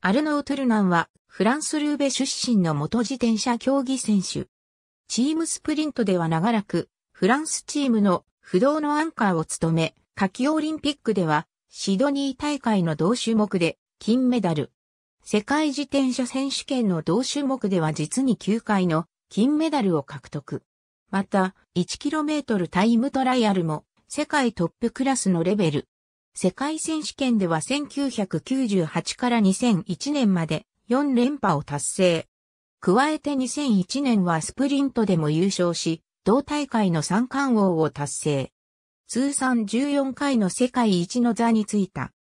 アルノー・トゥルナンは、フランス・ルーベ出身の元自転車競技選手。チームスプリントでは長らく、フランスチームの不動のアンカーを務め、夏季オリンピックでは、シドニー大会の同種目で、金メダル。世界自転車選手権の同種目では実に9回の金メダルを獲得。また、1km タイムトライアルも世界トップクラスのレベル世界選手権では1998から2001年まで4連覇を達成。加えて2001年はスプリントでも優勝し、同大会の三冠王を達成。通算14回の世界一の座についた。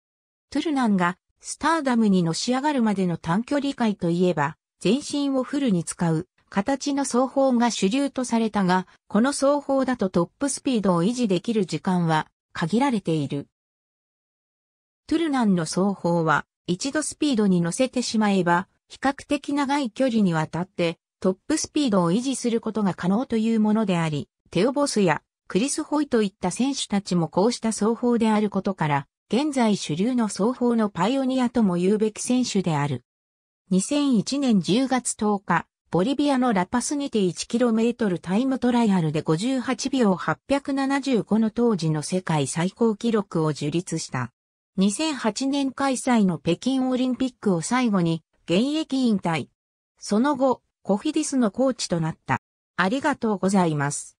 トゥルナンがスターダムにのし上がるまでの短距離界といえば、全身をフルに使う形の走法が主流とされたが、この走法だとトップスピードを維持できる時間は限られている。トゥルナンの走法は、一度スピードに乗せてしまえば、比較的長い距離にわたって、トップスピードを維持することが可能というものであり、テオボスやクリス・ホイといった選手たちもこうした走法であることから、現在主流の走法のパイオニアとも言うべき選手である。2001年10月10日、ボリビアのラパスにて 1km タイムトライアルで58秒875の当時の世界最高記録を樹立した。2008年開催の北京オリンピックを最後に現役引退。その後、コフィディスのコーチとなった。ありがとうございます。